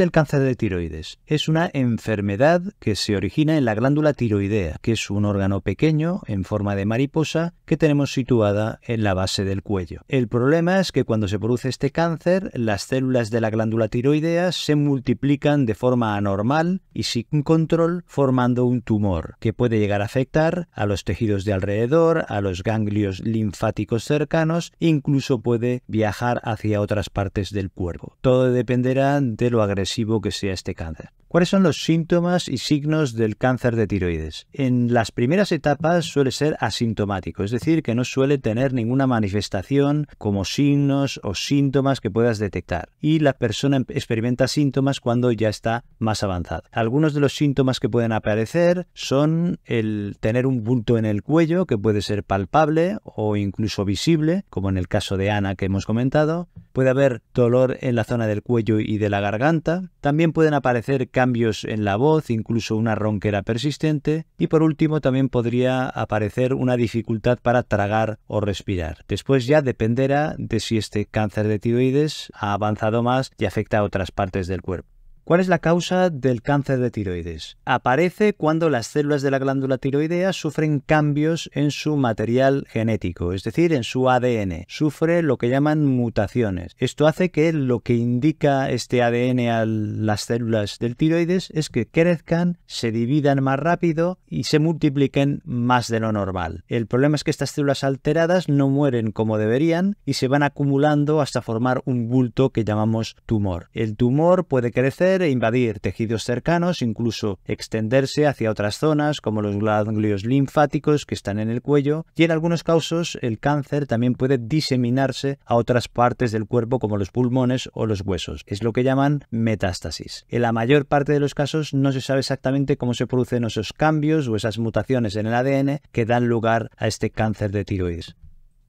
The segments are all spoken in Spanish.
el cáncer de tiroides? Es una enfermedad que se origina en la glándula tiroidea, que es un órgano pequeño en forma de mariposa que tenemos situada en la base del cuello. El problema es que cuando se produce este cáncer, las células de la glándula tiroidea se multiplican de forma anormal y sin control, formando un tumor que puede llegar a afectar a los tejidos de alrededor, a los ganglios linfáticos cercanos, incluso puede viajar hacia otras partes del cuerpo. Todo dependerá de lo agresivo que sea este cáncer. ¿Cuáles son los síntomas y signos del cáncer de tiroides? En las primeras etapas suele ser asintomático, es decir, que no suele tener ninguna manifestación como signos o síntomas que puedas detectar. Y la persona em-, experimenta síntomas cuando ya está más avanzada. Algunos de los síntomas que pueden aparecer son el tener un bulto en el cuello que puede ser palpable o incluso visible, como en el caso de Ana que hemos comentado. Puede haber dolor en la zona del cuello y de la garganta. También pueden aparecer cambios en la voz, incluso una ronquera persistente, y por último también podría aparecer una dificultad para tragar o respirar. Después ya dependerá de si este cáncer de tiroides ha avanzado más y afecta a otras partes del cuerpo. ¿Cuál es la causa del cáncer de tiroides? Aparece cuando las células de la glándula tiroidea sufren cambios en su material genético, es decir, en su ADN. Sufre lo que llaman mutaciones. Esto hace que lo que indica este ADN a las células del tiroides es que crezcan, se dividan más rápido y se multipliquen más de lo normal. El problema es que estas células alteradas no mueren como deberían y se van acumulando hasta formar un bulto que llamamos tumor. El tumor puede crecer invadir tejidos cercanos, incluso extenderse hacia otras zonas como los ganglios linfáticos que están en el cuello y en algunos casos el cáncer también puede diseminarse a otras partes del cuerpo como los pulmones o los huesos. Es lo que llaman metástasis. En la mayor parte de los casos no se sabe exactamente cómo se producen esos cambios o esas mutaciones en el ADN que dan lugar a este cáncer de tiroides.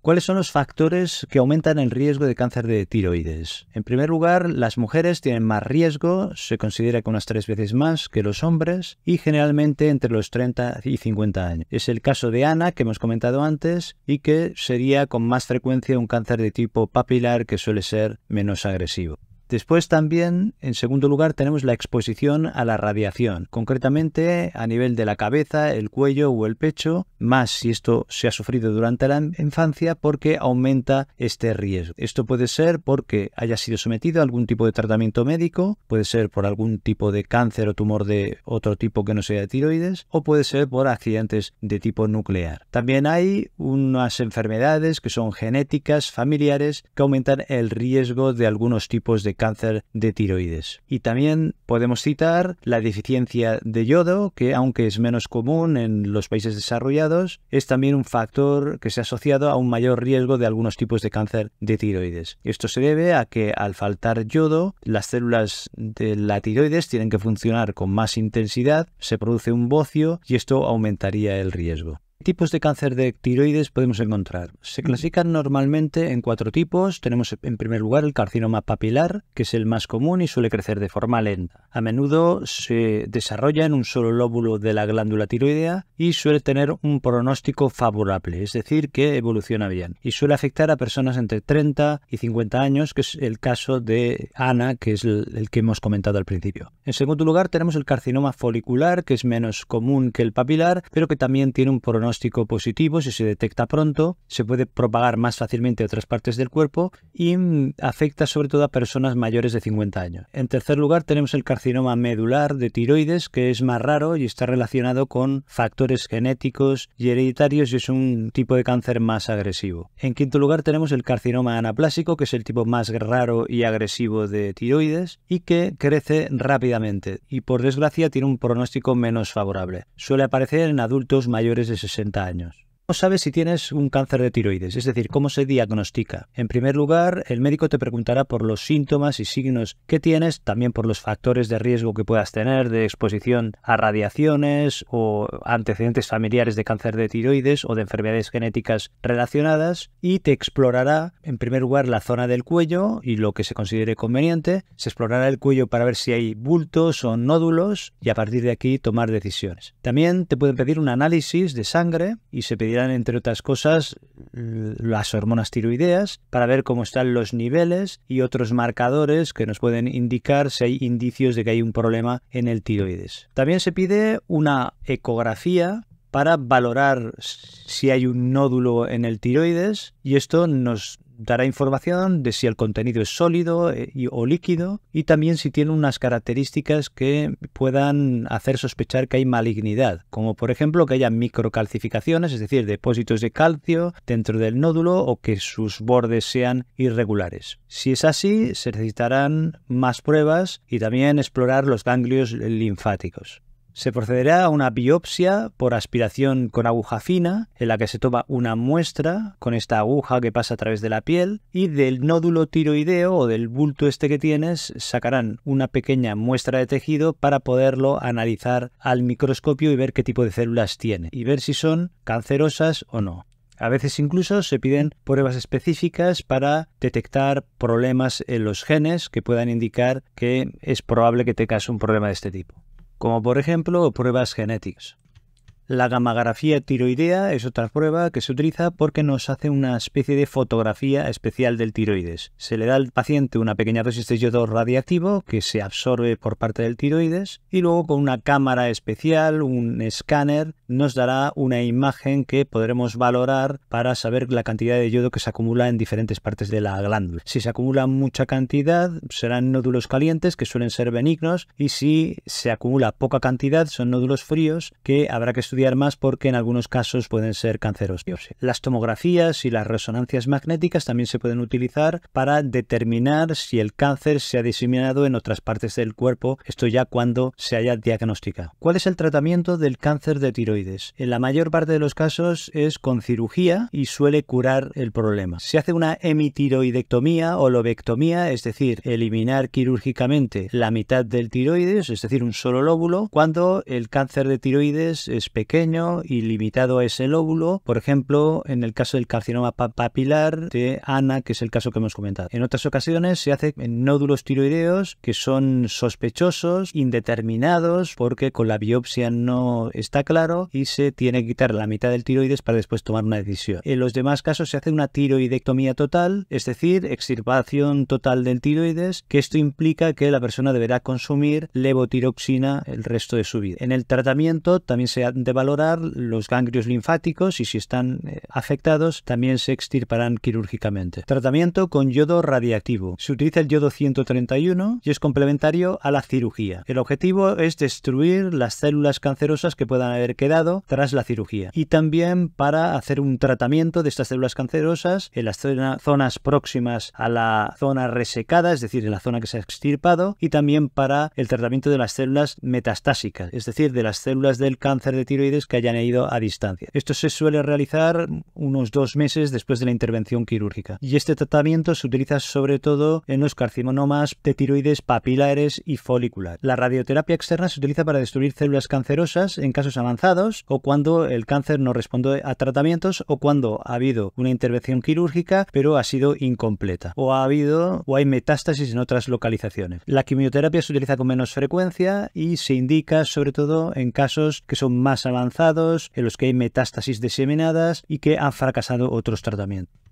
¿Cuáles son los factores que aumentan el riesgo de cáncer de tiroides? En primer lugar, las mujeres tienen más riesgo, se considera que unas tres veces más que los hombres, y generalmente entre los 30 y 50 años. Es el caso de Ana, que hemos comentado antes, y que sería con más frecuencia un cáncer de tipo papilar que suele ser menos agresivo. Después también, en segundo lugar, tenemos la exposición a la radiación, concretamente a nivel de la cabeza, el cuello o el pecho, más si esto se ha sufrido durante la infancia porque aumenta este riesgo. Esto puede ser porque haya sido sometido a algún tipo de tratamiento médico, puede ser por algún tipo de cáncer o tumor de otro tipo que no sea de tiroides, o puede ser por accidentes de tipo nuclear. También hay unas enfermedades que son genéticas, familiares, que aumentan el riesgo de algunos tipos de cáncer de tiroides. Y también podemos citar la deficiencia de yodo, que aunque es menos común en los países desarrollados, es también un factor que se ha asociado a un mayor riesgo de algunos tipos de cáncer de tiroides. Esto se debe a que al faltar yodo, las células de la tiroides tienen que funcionar con más intensidad, se produce un bocio y esto aumentaría el riesgo tipos de cáncer de tiroides podemos encontrar? Se clasifican normalmente en cuatro tipos. Tenemos en primer lugar el carcinoma papilar, que es el más común y suele crecer de forma lenta. A menudo se desarrolla en un solo lóbulo de la glándula tiroidea y suele tener un pronóstico favorable, es decir, que evoluciona bien. Y suele afectar a personas entre 30 y 50 años, que es el caso de Ana, que es el, que hemos comentado al principio. En segundo lugar tenemos el carcinoma folicular, que es menos común que el papilar, pero que también tiene un pronóstico positivo, si se detecta pronto, se puede propagar más fácilmente a otras partes del cuerpo y mm, afecta sobre todo a personas mayores de 50 años. En tercer lugar, tenemos el carcinoma medular de tiroides, que es más raro y está relacionado con factores genéticos y hereditarios y es un tipo de cáncer más agresivo. En quinto lugar, tenemos el carcinoma anaplásico, que es el tipo más raro y agresivo de tiroides y que crece rápidamente y por desgracia tiene un pronóstico menos favorable. Suele aparecer en adultos mayores de 60 60 años sabes si tienes un cáncer de tiroides? Es decir, ¿cómo se diagnostica? En primer lugar, el médico te preguntará por los síntomas y signos que tienes, también por los factores de riesgo que puedas tener de exposición a radiaciones o antecedentes familiares de cáncer de tiroides o de enfermedades genéticas relacionadas y te explorará en primer lugar la zona del cuello y lo que se considere conveniente. Se explorará el cuello para ver si hay bultos o nódulos y a partir de aquí tomar decisiones. También te pueden pedir un análisis de sangre y se pedirá entre otras cosas, las hormonas tiroideas para ver cómo están los niveles y otros marcadores que nos pueden indicar si hay indicios de que hay un problema en el tiroides. También se pide una ecografía para valorar si hay un nódulo en el tiroides y esto nos dará información de si el contenido es sólido eh, o líquido y también si tiene unas características que puedan hacer sospechar que hay malignidad, como por ejemplo que haya microcalcificaciones, es decir, depósitos de calcio dentro del nódulo o que sus bordes sean irregulares. Si es así, se necesitarán más pruebas y también explorar los ganglios linfáticos. Se procederá a una biopsia por aspiración con aguja fina, en la que se toma una muestra con esta aguja que pasa a través de la piel y del nódulo tiroideo o del bulto este que tienes sacarán una pequeña muestra de tejido para poderlo analizar al microscopio y ver qué tipo de células tiene y ver si son cancerosas o no. A veces incluso se piden pruebas específicas para detectar problemas en los genes que puedan indicar que es probable que tengas un problema de este tipo como por ejemplo pruebas genéticas. La gammagrafía tiroidea es otra prueba que se utiliza porque nos hace una especie de fotografía especial del tiroides. Se le da al paciente una pequeña dosis de yodo radiactivo que se absorbe por parte del tiroides y luego con una cámara especial, un escáner, nos dará una imagen que podremos valorar para saber la cantidad de yodo que se acumula en diferentes partes de la glándula. Si se acumula mucha cantidad, serán nódulos calientes que suelen ser benignos y si se acumula poca cantidad, son nódulos fríos que habrá que estudiar más porque en algunos casos pueden ser cancerosos. Las tomografías y las resonancias magnéticas también se pueden utilizar para determinar si el cáncer se ha diseminado en otras partes del cuerpo, esto ya cuando se haya diagnosticado. ¿Cuál es el tratamiento del cáncer de tiroides? En la mayor parte de los casos es con cirugía y suele curar el problema. Se hace una hemitiroidectomía o lobectomía, es decir, eliminar quirúrgicamente la mitad del tiroides, es decir, un solo lóbulo, cuando el cáncer de tiroides es pequeño y limitado a ese óvulo. Por ejemplo, en el caso del carcinoma papilar de Ana, que es el caso que hemos comentado. En otras ocasiones se hace en nódulos tiroideos que son sospechosos, indeterminados, porque con la biopsia no está claro y se tiene que quitar la mitad del tiroides para después tomar una decisión. En los demás casos se hace una tiroidectomía total, es decir, extirpación total del tiroides, que esto implica que la persona deberá consumir levotiroxina el resto de su vida. En el tratamiento también se han valorar los ganglios linfáticos y si están eh, afectados también se extirparán quirúrgicamente. Tratamiento con yodo radiactivo. Se utiliza el yodo 131 y es complementario a la cirugía. El objetivo es destruir las células cancerosas que puedan haber quedado tras la cirugía y también para hacer un tratamiento de estas células cancerosas en las zonas próximas a la zona resecada, es decir, en la zona que se ha extirpado y también para el tratamiento de las células metastásicas, es decir, de las células del cáncer de tiroides que hayan ido a distancia. Esto se suele realizar unos dos meses después de la intervención quirúrgica. Y este tratamiento se utiliza sobre todo en los carcinomas de tiroides papilares y folicular. La radioterapia externa se utiliza para destruir células cancerosas en casos avanzados o cuando el cáncer no responde a tratamientos o cuando ha habido una intervención quirúrgica pero ha sido incompleta o ha habido o hay metástasis en otras localizaciones. La quimioterapia se utiliza con menos frecuencia y se indica sobre todo en casos que son más avanzados, en los que hay metástasis diseminadas y que han fracasado otros tratamientos.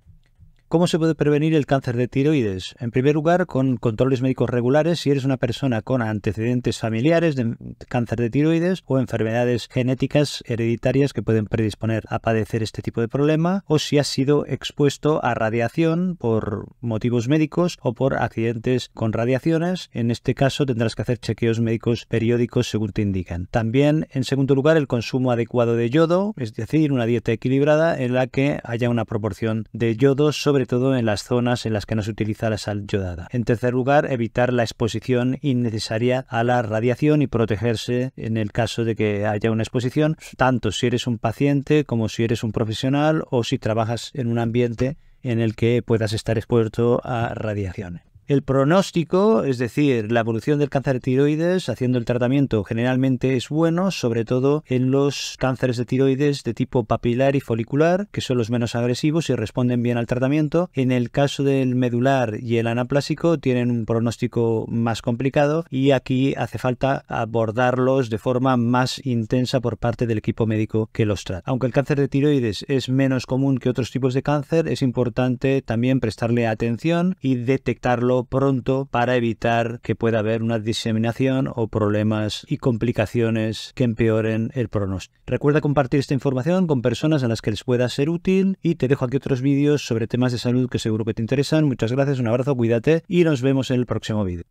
¿Cómo se puede prevenir el cáncer de tiroides? En primer lugar, con controles médicos regulares si eres una persona con antecedentes familiares de cáncer de tiroides o enfermedades genéticas hereditarias que pueden predisponer a padecer este tipo de problema o si has sido expuesto a radiación por motivos médicos o por accidentes con radiaciones. En este caso tendrás que hacer chequeos médicos periódicos según te indican. También, en segundo lugar, el consumo adecuado de yodo, es decir, una dieta equilibrada en la que haya una proporción de yodo sobre sobre todo en las zonas en las que no se utiliza la sal yodada. En tercer lugar, evitar la exposición innecesaria a la radiación y protegerse en el caso de que haya una exposición, tanto si eres un paciente como si eres un profesional o si trabajas en un ambiente en el que puedas estar expuesto a radiaciones. El pronóstico, es decir, la evolución del cáncer de tiroides haciendo el tratamiento generalmente es bueno, sobre todo en los cánceres de tiroides de tipo papilar y folicular, que son los menos agresivos y responden bien al tratamiento. En el caso del medular y el anaplásico tienen un pronóstico más complicado y aquí hace falta abordarlos de forma más intensa por parte del equipo médico que los trata. Aunque el cáncer de tiroides es menos común que otros tipos de cáncer, es importante también prestarle atención y detectarlo pronto para evitar que pueda haber una diseminación o problemas y complicaciones que empeoren el pronóstico. Recuerda compartir esta información con personas a las que les pueda ser útil y te dejo aquí otros vídeos sobre temas de salud que seguro que te interesan. Muchas gracias, un abrazo, cuídate y nos vemos en el próximo vídeo.